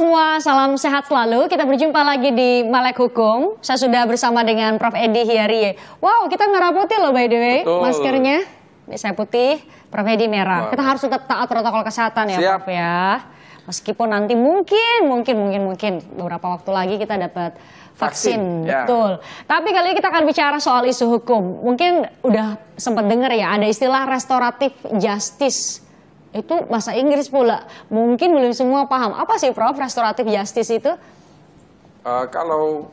semua, salam sehat selalu. Kita berjumpa lagi di Malek Hukum. Saya sudah bersama dengan Prof. Edi Hiarie. Wow, kita merah putih loh by the way, Betul. maskernya. Saya putih, Prof. Edi merah. Wow. Kita harus tetap taat protokol kesehatan ya Siap. Prof ya. Meskipun nanti mungkin, mungkin, mungkin, mungkin beberapa waktu lagi kita dapat vaksin, vaksin ya. betul. Tapi kali ini kita akan bicara soal isu hukum. Mungkin udah sempat dengar ya, ada istilah restoratif justice itu bahasa Inggris pula. Mungkin belum semua paham. Apa sih Prof restoratif justice itu? Uh, kalau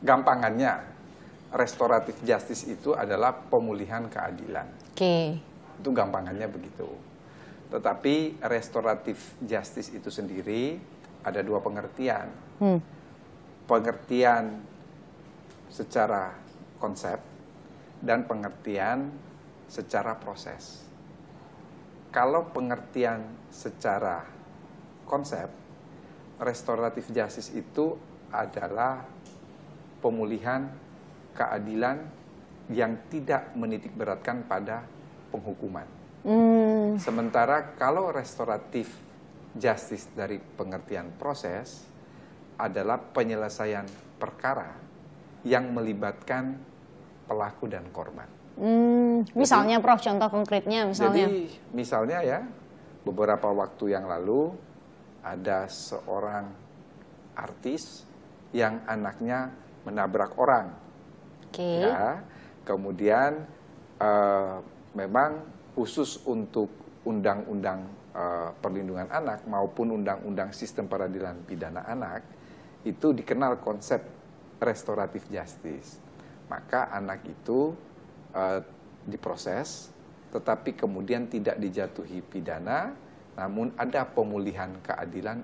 gampangannya, restoratif justice itu adalah pemulihan keadilan. Oke. Okay. Itu gampangannya begitu. Tetapi restoratif justice itu sendiri ada dua pengertian. Hmm. Pengertian secara konsep dan pengertian secara proses kalau pengertian secara konsep, restoratif justice itu adalah pemulihan keadilan yang tidak menitik beratkan pada penghukuman. Mm. Sementara kalau restoratif justice dari pengertian proses adalah penyelesaian perkara yang melibatkan pelaku dan korban. Hmm, misalnya jadi, Prof, contoh konkretnya misalnya. Jadi misalnya ya, beberapa waktu yang lalu ada seorang artis yang anaknya menabrak orang. Oke. Okay. Ya, kemudian uh, memang khusus untuk undang-undang uh, perlindungan anak maupun undang-undang sistem peradilan pidana anak itu dikenal konsep restoratif justice. Maka anak itu Eh, diproses, tetapi kemudian tidak dijatuhi pidana, namun ada pemulihan keadilan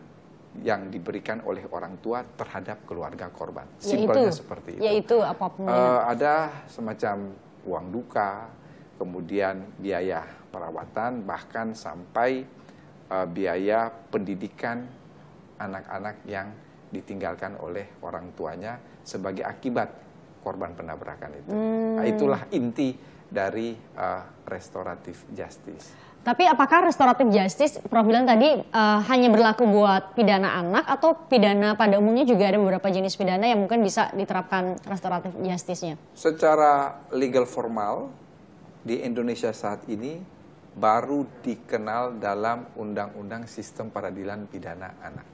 yang diberikan oleh orang tua terhadap keluarga korban. Simpelnya yaitu, seperti itu. Yaitu apa uh, Ada semacam uang duka, kemudian biaya perawatan, bahkan sampai uh, biaya pendidikan anak-anak yang ditinggalkan oleh orang tuanya sebagai akibat korban penabrakan itu. Hmm. Nah, itulah inti dari uh, restoratif justice. Tapi apakah restoratif justice, Prof. bilang tadi uh, hanya berlaku buat pidana anak atau pidana pada umumnya juga ada beberapa jenis pidana yang mungkin bisa diterapkan restoratif justice-nya? Secara legal formal di Indonesia saat ini baru dikenal dalam Undang-Undang Sistem Peradilan Pidana Anak.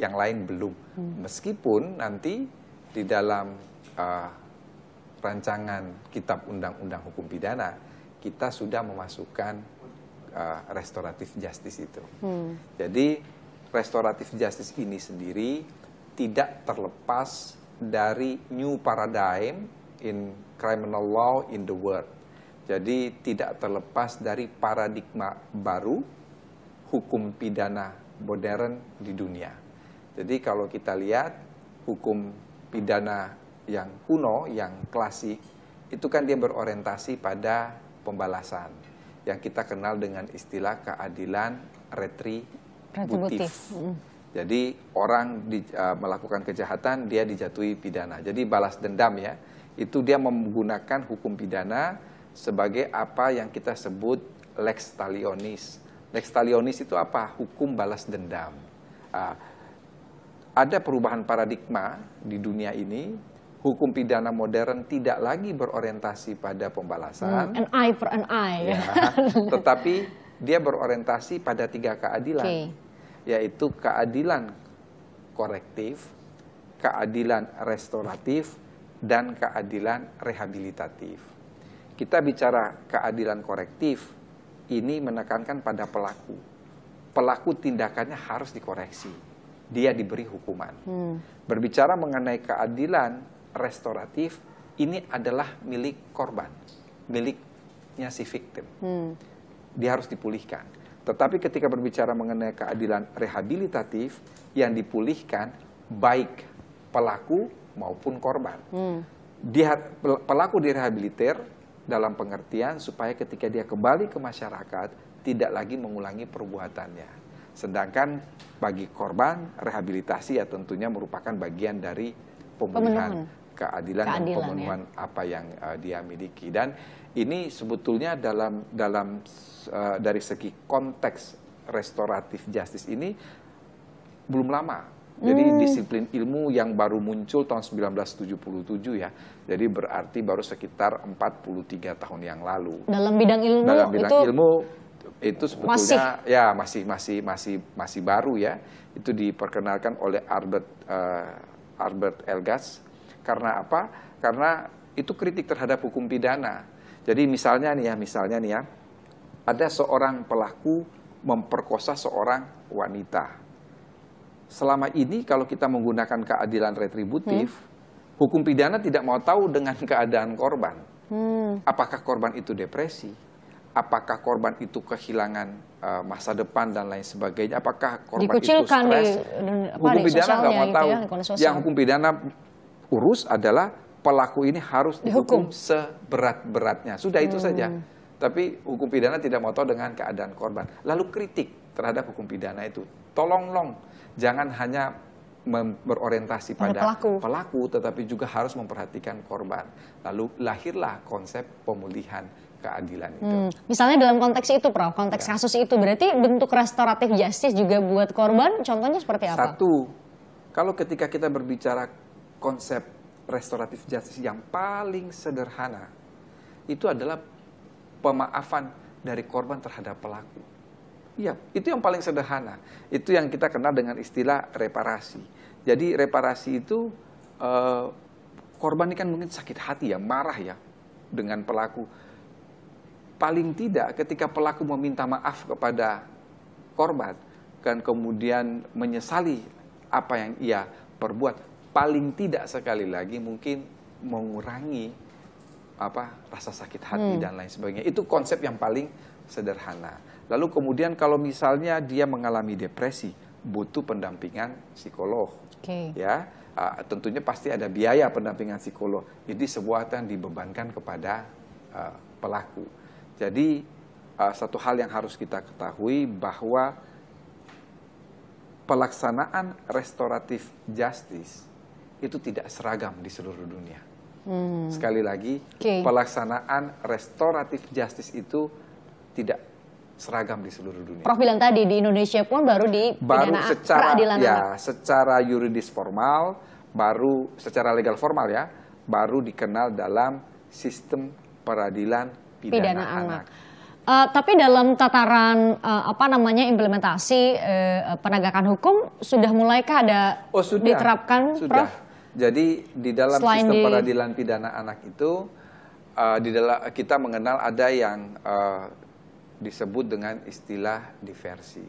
Yang lain belum. Hmm. Meskipun nanti di dalam uh, rancangan kitab undang-undang hukum pidana, kita sudah memasukkan uh, restoratif justice itu. Hmm. Jadi restoratif justice ini sendiri tidak terlepas dari new paradigm in criminal law in the world. Jadi tidak terlepas dari paradigma baru hukum pidana modern di dunia. Jadi kalau kita lihat hukum pidana yang kuno, yang klasik, itu kan dia berorientasi pada pembalasan yang kita kenal dengan istilah keadilan retributif. Mm. Jadi orang di, uh, melakukan kejahatan dia dijatuhi pidana. Jadi balas dendam ya. Itu dia menggunakan hukum pidana sebagai apa yang kita sebut lex talionis. Lex talionis itu apa? Hukum balas dendam. Uh, ada perubahan paradigma di dunia ini hukum pidana modern tidak lagi berorientasi pada pembalasan. Hmm, an eye for an eye. Ya, tetapi dia berorientasi pada tiga keadilan, okay. yaitu keadilan korektif, keadilan restoratif, dan keadilan rehabilitatif. Kita bicara keadilan korektif, ini menekankan pada pelaku. Pelaku tindakannya harus dikoreksi, dia diberi hukuman. Hmm. Berbicara mengenai keadilan restoratif ini adalah milik korban, miliknya si victim. Hmm. Dia harus dipulihkan. Tetapi ketika berbicara mengenai keadilan rehabilitatif, yang dipulihkan baik pelaku maupun korban. Hmm. Dia, pelaku direhabiliter dalam pengertian supaya ketika dia kembali ke masyarakat tidak lagi mengulangi perbuatannya. Sedangkan bagi korban, rehabilitasi ya tentunya merupakan bagian dari pemulihan. pemulihan keadilan, keadilan dan ya. pemenuhan ya. apa yang uh, dia miliki dan ini sebetulnya dalam dalam uh, dari segi konteks restoratif justice ini belum lama. Jadi hmm. disiplin ilmu yang baru muncul tahun 1977 ya. Jadi berarti baru sekitar 43 tahun yang lalu. Dalam bidang ilmu Dalam bidang itu ilmu itu sebetulnya masih. ya masih masih masih masih baru ya. Itu diperkenalkan oleh Albert uh, Albert Elgas karena apa? Karena itu kritik terhadap hukum pidana. Jadi misalnya nih ya, misalnya nih ya, ada seorang pelaku memperkosa seorang wanita. Selama ini kalau kita menggunakan keadilan retributif, hmm. hukum pidana tidak mau tahu dengan keadaan korban. Hmm. Apakah korban itu depresi? Apakah korban itu kehilangan uh, masa depan dan lain sebagainya? Apakah korban Dikucilkan itu stres? Di, hukum pidana nggak mau gitu tahu. Ya, yang hukum pidana urus adalah pelaku ini harus dihukum, seberat-beratnya. Sudah itu hmm. saja. Tapi hukum pidana tidak tahu dengan keadaan korban. Lalu kritik terhadap hukum pidana itu. Tolong-long, jangan hanya berorientasi pada, pada pelaku. pelaku, tetapi juga harus memperhatikan korban. Lalu lahirlah konsep pemulihan keadilan itu. Hmm, misalnya dalam konteks itu, Prof, konteks ya. kasus itu berarti bentuk restoratif justice juga buat korban. Contohnya seperti apa? Satu, kalau ketika kita berbicara konsep restoratif justice yang paling sederhana itu adalah pemaafan dari korban terhadap pelaku. Iya, itu yang paling sederhana. Itu yang kita kenal dengan istilah reparasi. Jadi reparasi itu eh, korban ini kan mungkin sakit hati ya, marah ya dengan pelaku. Paling tidak ketika pelaku meminta maaf kepada korban, dan kemudian menyesali apa yang ia perbuat, paling tidak sekali lagi mungkin mengurangi apa rasa sakit hati hmm. dan lain sebagainya. Itu konsep yang paling sederhana. Lalu kemudian kalau misalnya dia mengalami depresi, butuh pendampingan psikolog. Okay. Ya, uh, tentunya pasti ada biaya pendampingan psikolog. Jadi sebuah yang dibebankan kepada uh, pelaku. Jadi uh, satu hal yang harus kita ketahui bahwa pelaksanaan restoratif justice itu tidak seragam di seluruh dunia. Hmm. Sekali lagi, okay. pelaksanaan restoratif justice itu tidak seragam di seluruh dunia. Prof bilang tadi di Indonesia pun baru di baru secara peradilan ya, secara yuridis formal, baru secara legal formal ya, baru dikenal dalam sistem peradilan pidana, pidana anak. anak. Uh, eh, tapi dalam tataran uh, apa namanya implementasi uh, penegakan hukum sudah mulai ada oh, sudah. diterapkan, sudah. Prof? Jadi di dalam Selain sistem di... peradilan pidana anak itu uh, di dalam kita mengenal ada yang uh, disebut dengan istilah diversi.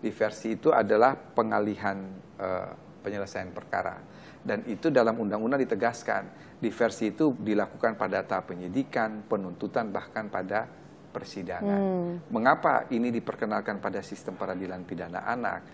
Diversi itu adalah pengalihan uh, penyelesaian perkara dan itu dalam undang-undang ditegaskan. Diversi itu dilakukan pada tahap penyidikan, penuntutan bahkan pada persidangan. Hmm. Mengapa ini diperkenalkan pada sistem peradilan pidana anak?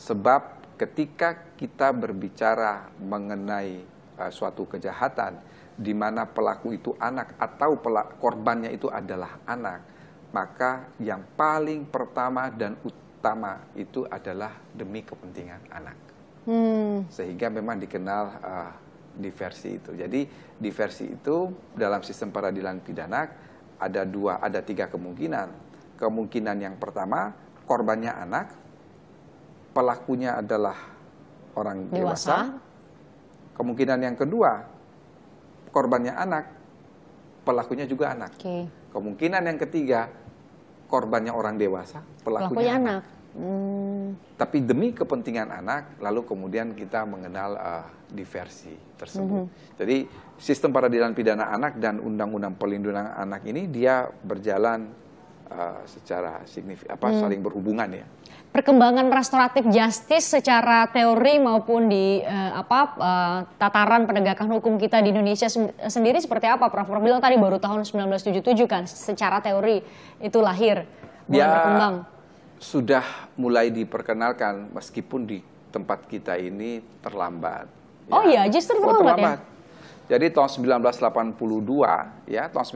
Sebab ketika kita berbicara mengenai uh, suatu kejahatan di mana pelaku itu anak atau pelak, korbannya itu adalah anak, maka yang paling pertama dan utama itu adalah demi kepentingan anak. Hmm. Sehingga memang dikenal uh, diversi itu. Jadi diversi itu dalam sistem peradilan pidana ada dua, ada tiga kemungkinan. Kemungkinan yang pertama korbannya anak, pelakunya adalah orang dewasa. dewasa. Kemungkinan yang kedua, korbannya anak, pelakunya juga anak. Okay. Kemungkinan yang ketiga, korbannya orang dewasa, pelakunya, pelakunya anak. anak. Hmm. Tapi demi kepentingan anak, lalu kemudian kita mengenal uh, diversi tersebut. Mm -hmm. Jadi sistem peradilan pidana anak dan undang-undang pelindungan anak ini dia berjalan Eh, secara signifikan apa hmm. saling berhubungan ya. Perkembangan restoratif justice secara teori maupun di uh, apa uh, tataran penegakan hukum kita di Indonesia se sendiri seperti apa Prof? Prof bilang tadi baru tahun 1977 kan secara teori itu lahir mulai ya, berkembang. Sudah mulai diperkenalkan meskipun di tempat kita ini terlambat. Oh ya. Oh iya, justru terlambat, oh, terlambat ya. Jadi tahun 1982 ya, tahun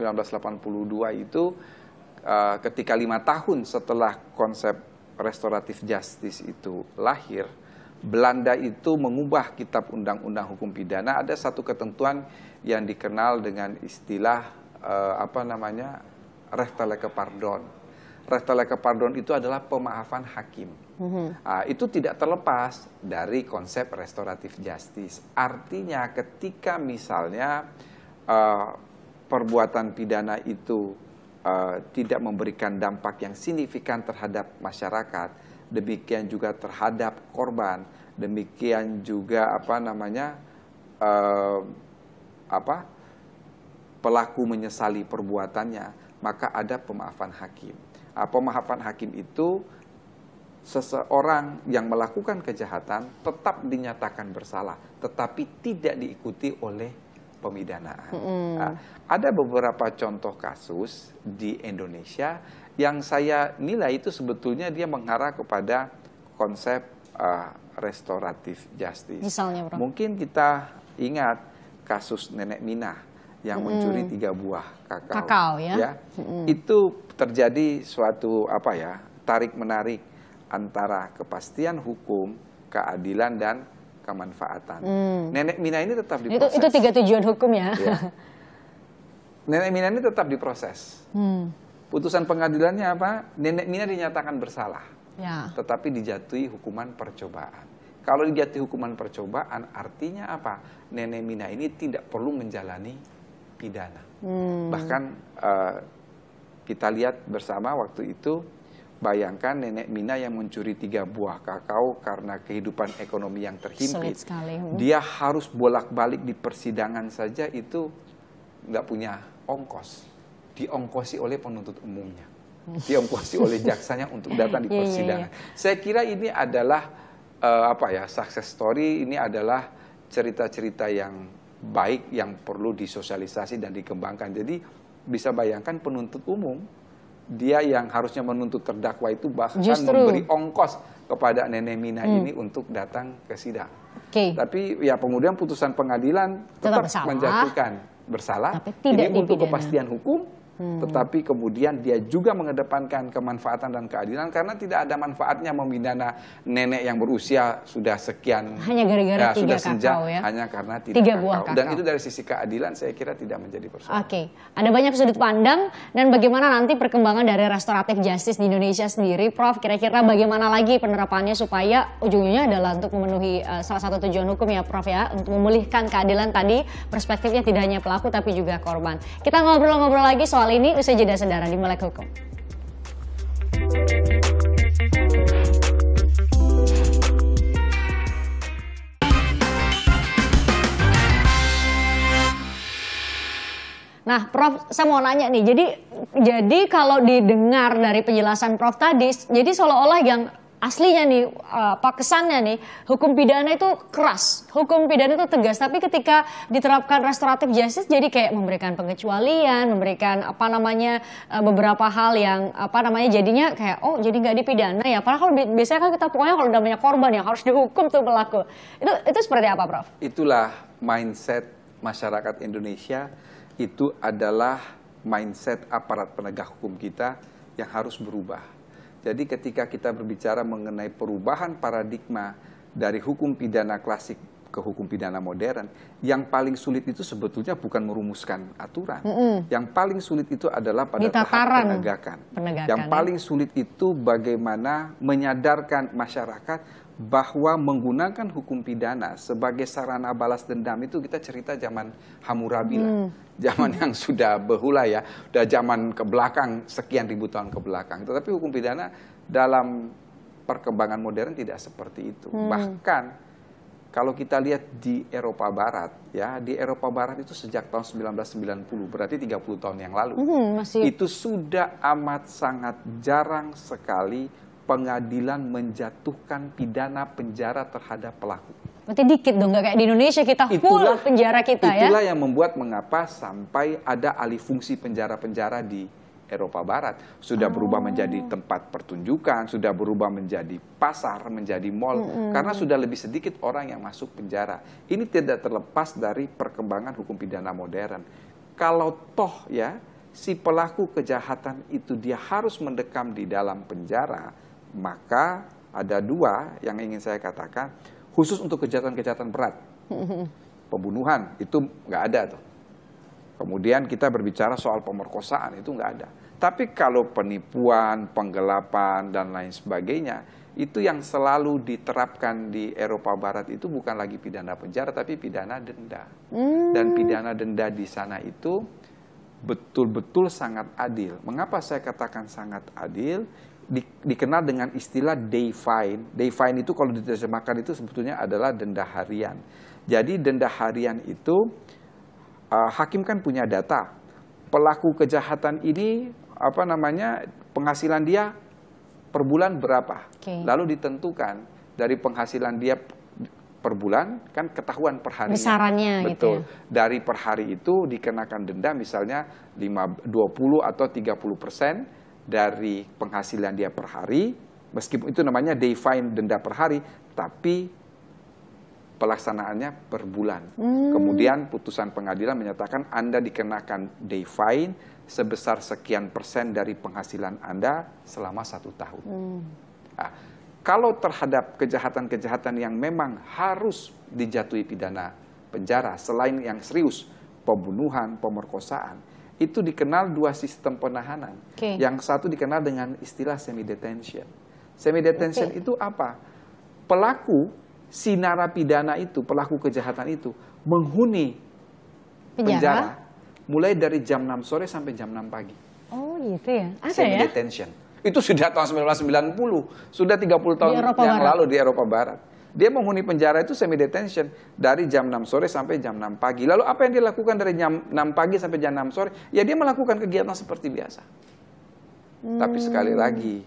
1982 itu Eh, ketika lima tahun setelah konsep restoratif justice itu lahir, Belanda itu mengubah kitab undang-undang hukum pidana ada satu ketentuan yang dikenal dengan istilah uh, apa namanya restaleke pardon. Restaleke pardon itu adalah pemaafan hakim. Mm -hmm. uh, itu tidak terlepas dari konsep restoratif justice. Artinya ketika misalnya uh, perbuatan pidana itu uh, tidak memberikan dampak yang signifikan terhadap masyarakat, demikian juga terhadap korban, demikian juga apa namanya uh, apa pelaku menyesali perbuatannya, maka ada pemaafan hakim. Uh, pemaafan hakim itu seseorang yang melakukan kejahatan tetap dinyatakan bersalah, tetapi tidak diikuti oleh pemidanaan. Mm. Nah, ada beberapa contoh kasus di Indonesia yang saya nilai itu sebetulnya dia mengarah kepada konsep uh, restoratif justice. Misalnya, bro. Mungkin kita ingat kasus nenek Minah yang mm. mencuri tiga buah kakao. Kakao ya. ya? Mm. Itu terjadi suatu apa ya tarik menarik antara kepastian hukum, keadilan dan kemanfaatan. Hmm. Nenek Mina ini tetap diproses. Itu, itu tiga tujuan hukum ya. ya. Nenek Mina ini tetap diproses. Hmm. Putusan pengadilannya apa? Nenek Mina dinyatakan bersalah. Ya. Tetapi dijatuhi hukuman percobaan. Kalau dijatuhi hukuman percobaan, artinya apa? Nenek Mina ini tidak perlu menjalani pidana. Hmm. Bahkan uh, kita lihat bersama waktu itu Bayangkan nenek Mina yang mencuri tiga buah kakao karena kehidupan ekonomi yang terhimpit. Dia harus bolak-balik di persidangan saja itu nggak punya ongkos. Diongkosi oleh penuntut umumnya. Diongkosi oleh jaksanya untuk iya, datang di iya, iya. persidangan. Saya kira ini adalah uh, apa ya success story. Ini adalah cerita-cerita yang baik yang perlu disosialisasi dan dikembangkan. Jadi bisa bayangkan penuntut umum dia yang harusnya menuntut terdakwa itu bahkan Justru. memberi ongkos kepada nenek Mina hmm. ini untuk datang ke sidang. Okay. Tapi ya kemudian putusan pengadilan tetap, tetap menjatuhkan bersalah. Tapi tidak ini untuk kepastian hukum Hmm. Tetapi kemudian dia juga mengedepankan kemanfaatan dan keadilan karena tidak ada manfaatnya memidana nenek yang berusia sudah sekian hanya gara-gara ya, tiga sudah kakao ya hanya karena tidak tiga buah kakao. dan itu dari sisi keadilan saya kira tidak menjadi persoalan. Oke, okay. ada banyak sudut pandang dan bagaimana nanti perkembangan dari restoratif justice di Indonesia sendiri, Prof. Kira-kira bagaimana lagi penerapannya supaya ujungnya adalah untuk memenuhi uh, salah satu tujuan hukum ya, Prof ya, untuk memulihkan keadilan tadi perspektifnya tidak hanya pelaku tapi juga korban. Kita ngobrol-ngobrol lagi soal soal ini usai jeda saudara di Melek Hukum. Nah, Prof, saya mau nanya nih. Jadi, jadi kalau didengar dari penjelasan Prof tadi, jadi seolah-olah yang aslinya nih apa eh, kesannya nih hukum pidana itu keras, hukum pidana itu tegas, tapi ketika diterapkan restoratif justice jadi kayak memberikan pengecualian, memberikan apa namanya eh, beberapa hal yang apa namanya jadinya kayak oh jadi nggak dipidana ya. Padahal kalau biasanya kan kita pokoknya kalau namanya korban yang harus dihukum tuh pelaku. Itu itu seperti apa, Prof? Itulah mindset masyarakat Indonesia itu adalah mindset aparat penegak hukum kita yang harus berubah jadi ketika kita berbicara mengenai perubahan paradigma dari hukum pidana klasik ke hukum pidana modern, yang paling sulit itu sebetulnya bukan merumuskan aturan. Mm -hmm. Yang paling sulit itu adalah pada tahap penegakan. penegakan. Yang ya. paling sulit itu bagaimana menyadarkan masyarakat bahwa menggunakan hukum pidana sebagai sarana balas dendam itu kita cerita zaman Hammurabi lah. Hmm. Zaman yang sudah berhula ya, sudah zaman ke belakang sekian ribu tahun ke belakang. Tetapi hukum pidana dalam perkembangan modern tidak seperti itu. Hmm. Bahkan kalau kita lihat di Eropa Barat ya, di Eropa Barat itu sejak tahun 1990, berarti 30 tahun yang lalu. Hmm, masih... Itu sudah amat sangat jarang sekali pengadilan menjatuhkan pidana penjara terhadap pelaku. Berarti dikit dong, nggak kayak di Indonesia kita full itulah, penjara kita itulah ya. Itulah yang membuat mengapa sampai ada alih fungsi penjara-penjara di Eropa Barat. Sudah oh. berubah menjadi tempat pertunjukan, sudah berubah menjadi pasar, menjadi mall. Mm -hmm. Karena sudah lebih sedikit orang yang masuk penjara. Ini tidak terlepas dari perkembangan hukum pidana modern. Kalau toh ya, si pelaku kejahatan itu dia harus mendekam di dalam penjara, maka ada dua yang ingin saya katakan khusus untuk kejahatan-kejahatan berat. Pembunuhan itu nggak ada tuh. Kemudian kita berbicara soal pemerkosaan itu nggak ada. Tapi kalau penipuan, penggelapan dan lain sebagainya itu yang selalu diterapkan di Eropa Barat itu bukan lagi pidana penjara tapi pidana denda. Hmm. Dan pidana denda di sana itu betul-betul sangat adil. Mengapa saya katakan sangat adil? di, dikenal dengan istilah day fine. Day fine itu kalau diterjemahkan itu sebetulnya adalah denda harian. Jadi denda harian itu uh, hakim kan punya data. Pelaku kejahatan ini apa namanya penghasilan dia per bulan berapa? Okay. Lalu ditentukan dari penghasilan dia per bulan kan ketahuan per hari. Besarannya gitu Betul. gitu. Ya? Dari per hari itu dikenakan denda misalnya 5, 20 atau 30 persen dari penghasilan dia per hari, meskipun itu namanya define denda per hari, tapi pelaksanaannya per bulan. Hmm. Kemudian putusan pengadilan menyatakan Anda dikenakan define sebesar sekian persen dari penghasilan Anda selama satu tahun. Hmm. Nah, kalau terhadap kejahatan-kejahatan yang memang harus dijatuhi pidana penjara, selain yang serius, pembunuhan, pemerkosaan, itu dikenal dua sistem penahanan. Okay. Yang satu dikenal dengan istilah semi detention. Semi detention okay. itu apa? Pelaku si narapidana itu, pelaku kejahatan itu menghuni penjara, penjara mulai dari jam 6 sore sampai jam 6 pagi. Oh, gitu ya. Ada semi detention. Ya? Itu sudah tahun 1990, sudah 30 tahun yang Barat. lalu di Eropa Barat. Dia menghuni penjara itu semi detention dari jam 6 sore sampai jam 6 pagi. Lalu apa yang dia lakukan dari jam 6 pagi sampai jam 6 sore? Ya dia melakukan kegiatan seperti biasa. Hmm. Tapi sekali hmm. lagi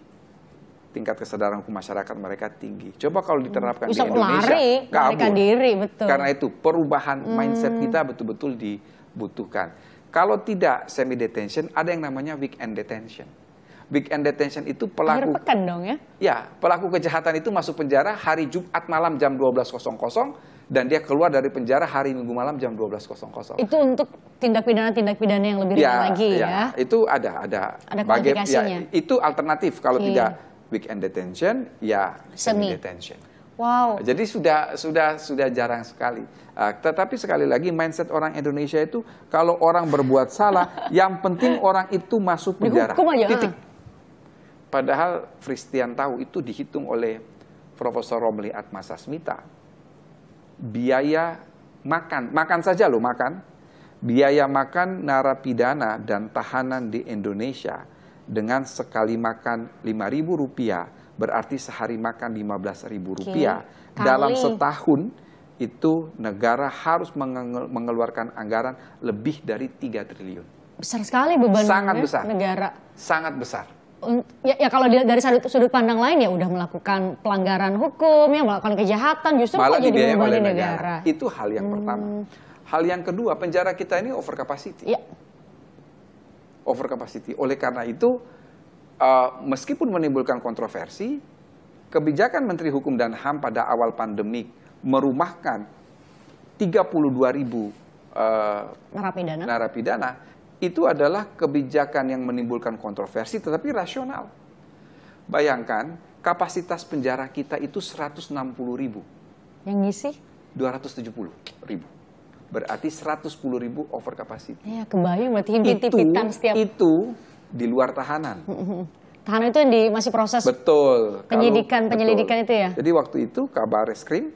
tingkat kesadaran hukum masyarakat mereka tinggi. Coba kalau diterapkan hmm. di Indonesia, lari, kabur. diri, betul. Karena itu perubahan hmm. mindset kita betul-betul dibutuhkan. Kalau tidak semi detention, ada yang namanya weekend detention big end detention itu pelaku pekan dong ya. Ya, pelaku kejahatan itu masuk penjara hari Jumat malam jam 12.00 dan dia keluar dari penjara hari Minggu malam jam 12.00. Itu untuk tindak pidana tindak pidana yang lebih ringan ya, lagi ya. ya. Itu ada ada ada bagi, ya, itu alternatif kalau okay. tidak weekend detention ya semi, detention. Wow. Jadi sudah sudah sudah jarang sekali. Uh, tetapi sekali lagi mindset orang Indonesia itu kalau orang berbuat salah, yang penting orang itu masuk penjara. Dihukum aja. Titik. Padahal Fristian tahu itu dihitung oleh Profesor Romli Atmasasmita. Biaya makan, makan saja loh makan. Biaya makan narapidana dan tahanan di Indonesia dengan sekali makan rp rupiah berarti sehari makan Rp15.000. Okay. Dalam setahun itu negara harus mengeluarkan anggaran lebih dari 3 triliun. Besar sekali beban Sangat besar. negara. Sangat besar ya, ya kalau dari sudut, sudut pandang lain ya udah melakukan pelanggaran hukum ya melakukan kejahatan justru malah jadi negara. negara itu hal yang hmm. pertama hal yang kedua penjara kita ini over capacity ya. over capacity oleh karena itu uh, meskipun menimbulkan kontroversi kebijakan Menteri Hukum dan Ham pada awal pandemik merumahkan 32 ribu uh, narapidana. narapidana itu adalah kebijakan yang menimbulkan kontroversi tetapi rasional. Bayangkan kapasitas penjara kita itu 160 ribu. Yang ngisi? 270 ribu. Berarti 110 ribu over capacity. Iya kebayang berarti hibit-hibitan setiap... Itu di luar tahanan. Tahanan itu yang di, masih proses betul, penyidikan, kalau, penyelidikan betul. itu ya? Jadi waktu itu kabar reskrim,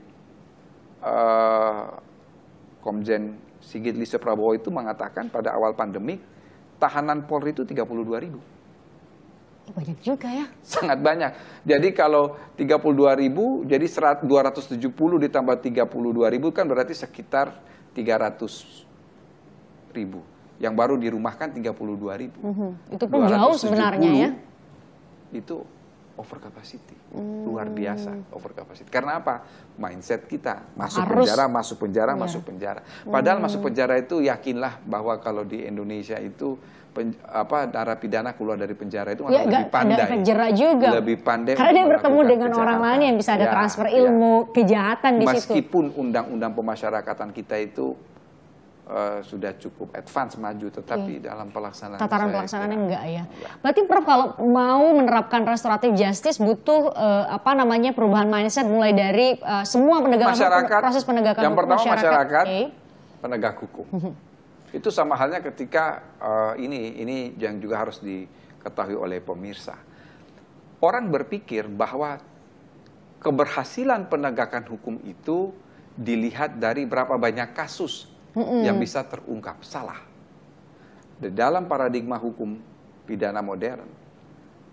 uh, Komjen Sigit Lise Prabowo itu mengatakan pada awal pandemik, tahanan Polri itu 32 ribu. Banyak juga ya. Sangat banyak. Jadi kalau 32 ribu, jadi 270 ditambah 32 ribu kan berarti sekitar 300 ribu. Yang baru dirumahkan 32 ribu. Mm -hmm. Itu pun jauh sebenarnya ya. Itu over capacity hmm. luar biasa over capacity karena apa mindset kita masuk Harus. penjara masuk penjara ya. masuk penjara padahal hmm. masuk penjara itu yakinlah bahwa kalau di Indonesia itu pen, apa narapidana keluar dari penjara itu ya, lebih pandai penjara juga lebih pandai karena dia bertemu dengan kejahatan. orang lain yang bisa ada ya, transfer ya. ilmu ya. kejahatan di meskipun situ meskipun undang-undang pemasyarakatan kita itu Eh, sudah cukup advance maju, tetapi okay. Iya. dalam pelaksanaan tataran pelaksanaannya enggak ya. Berarti Prof kalau mau menerapkan restoratif justice butuh uh, apa namanya perubahan mindset mulai dari uh, semua penegakan hukum, proses penegakan yang hukum pertama masyarakat, masyarakat okay. penegak hukum. Mhm. Itu sama halnya ketika uh, ini ini yang juga harus diketahui oleh pemirsa. Orang berpikir bahwa keberhasilan penegakan hukum itu dilihat dari berapa banyak kasus mm yang bisa terungkap salah. Di dalam paradigma hukum pidana modern,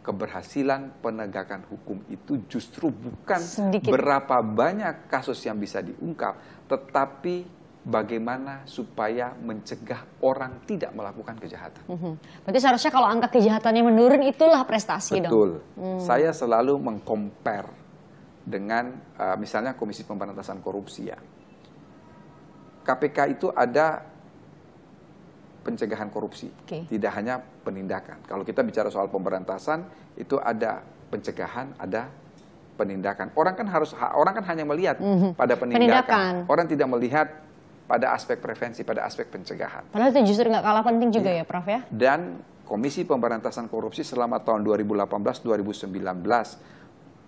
keberhasilan penegakan hukum itu justru bukan Sedikit. berapa banyak kasus yang bisa diungkap, tetapi bagaimana supaya mencegah orang tidak melakukan kejahatan. Mm -hmm. Berarti seharusnya kalau angka kejahatannya menurun itulah prestasi Betul. dong. Betul. Mm. Saya selalu mengkompar dengan uh, misalnya Komisi Pemberantasan Korupsi ya. KPK itu ada pencegahan korupsi, okay. tidak hanya penindakan. Kalau kita bicara soal pemberantasan, itu ada pencegahan, ada penindakan. Orang kan harus orang kan hanya melihat mm -hmm. pada penindakan. penindakan. Orang tidak melihat pada aspek prevensi, pada aspek pencegahan. Padahal itu justru nggak kalah penting juga ya. ya, Prof ya. Dan Komisi Pemberantasan Korupsi selama tahun 2018-2019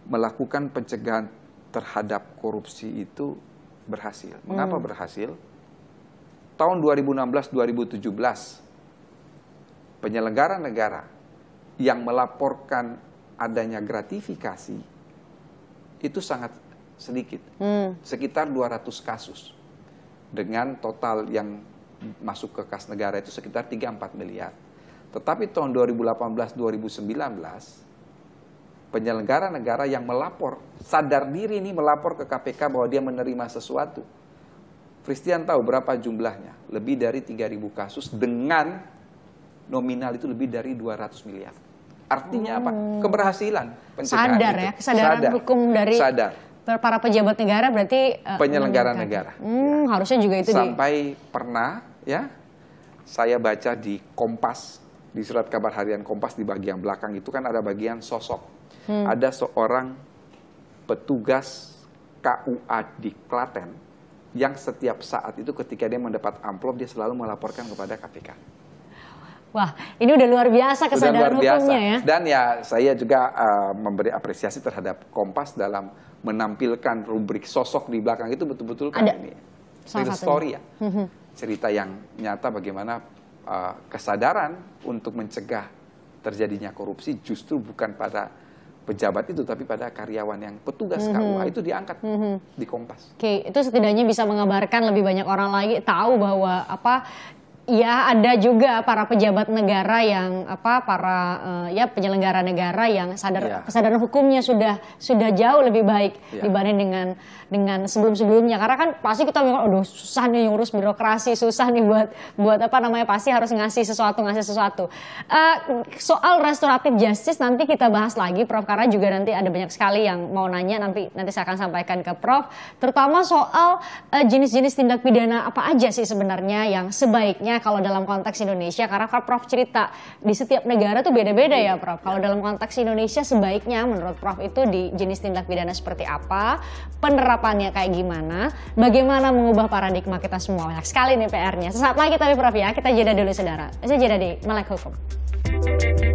melakukan pencegahan terhadap korupsi itu berhasil. Mengapa hmm. berhasil? tahun 2016-2017 penyelenggara negara yang melaporkan adanya gratifikasi itu sangat sedikit, hmm. sekitar 200 kasus dengan total yang masuk ke kas negara itu sekitar 3-4 miliar. Tetapi tahun 2018-2019 penyelenggara negara yang melapor sadar diri ini melapor ke KPK bahwa dia menerima sesuatu Christian tahu berapa jumlahnya? Lebih dari 3.000 kasus dengan nominal itu lebih dari 200 miliar. Artinya hmm. apa? Keberhasilan pencegahan Sadar itu. ya, kesadaran Sadar. hukum dari Sadar. para pejabat negara berarti uh, penyelenggara negara. Hmm, ya. harusnya juga itu sampai di... pernah ya saya baca di Kompas di surat kabar harian Kompas di bagian belakang itu kan ada bagian sosok. Hmm. Ada seorang petugas KUA di Klaten yang setiap saat itu ketika dia mendapat amplop dia selalu melaporkan kepada KPK. Wah, ini udah luar biasa kesadaran luar biasa. hukumnya ya. Dan ya saya juga uh, memberi apresiasi terhadap Kompas dalam menampilkan rubrik sosok di belakang itu betul-betul kan ini real story ya. Mhm. Cerita yang nyata bagaimana uh, kesadaran untuk mencegah terjadinya korupsi justru bukan pada pejabat itu tapi pada karyawan yang petugas mm -hmm. KUA itu diangkat mm -hmm. di Kompas. Oke, okay. itu setidaknya bisa mengabarkan lebih banyak orang lagi tahu bahwa apa ya ada juga para pejabat negara yang apa para uh, ya penyelenggara negara yang sadar yeah. kesadaran hukumnya sudah sudah jauh lebih baik yeah. dibanding dengan dengan sebelum-sebelumnya karena kan pasti kita bilang aduh susah nih ngurus birokrasi susah nih buat buat apa namanya pasti harus ngasih sesuatu ngasih sesuatu uh, soal restoratif justice nanti kita bahas lagi prof karena juga nanti ada banyak sekali yang mau nanya nanti nanti saya akan sampaikan ke prof terutama soal eh, jenis-jenis uh, jenis -jenis tindak pidana apa aja sih sebenarnya yang sebaiknya misalnya kalau dalam konteks Indonesia karena kan Prof cerita di setiap negara tuh beda-beda ya Prof. Kalau dalam konteks Indonesia sebaiknya menurut Prof itu di jenis tindak pidana seperti apa, penerapannya kayak gimana, bagaimana mengubah paradigma kita semua. Banyak sekali nih PR-nya. Sesaat lagi tapi Prof ya, kita jeda dulu saudara. Saya jeda di Melek Hukum. Thank you